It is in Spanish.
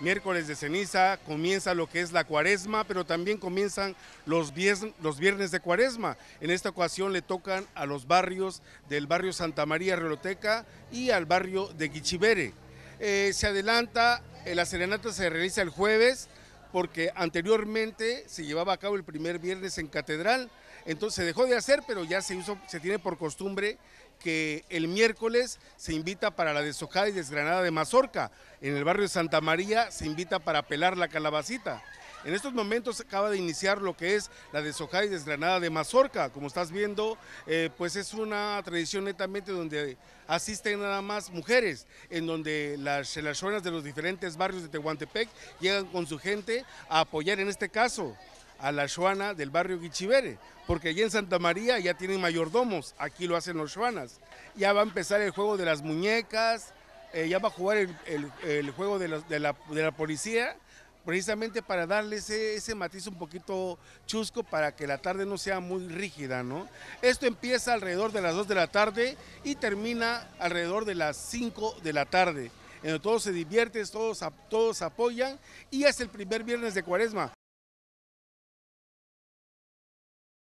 miércoles de ceniza, comienza lo que es la cuaresma, pero también comienzan los, viernes de cuaresma. En esta ocasión le tocan a los barrios del barrio Santa María Reloteca y al barrio de Guichibere. Eh, se adelanta, eh, la serenata se realiza el jueves porque anteriormente se llevaba a cabo el primer viernes en catedral entonces se dejó de hacer, pero ya se, hizo, se tiene por costumbre que el miércoles se invita para la deshojada y desgranada de mazorca. En el barrio de Santa María se invita para pelar la calabacita. En estos momentos acaba de iniciar lo que es la deshojada y desgranada de mazorca. Como estás viendo, eh, pues es una tradición netamente donde asisten nada más mujeres, en donde las zonas de los diferentes barrios de Tehuantepec llegan con su gente a apoyar en este caso a la Shuana del barrio Guichivere, porque allí en Santa María ya tienen mayordomos, aquí lo hacen los Shuanas. Ya va a empezar el juego de las muñecas, eh, ya va a jugar el, juego de, la, policía, precisamente para darle e, ese, matiz un poquito chusco para que la tarde no sea muy rígida, ¿no? Esto empieza alrededor de las 2 de la tarde y termina alrededor de las 5 de la tarde. En donde todos se divierten, todos, todos apoyan y es el primer viernes de cuaresma.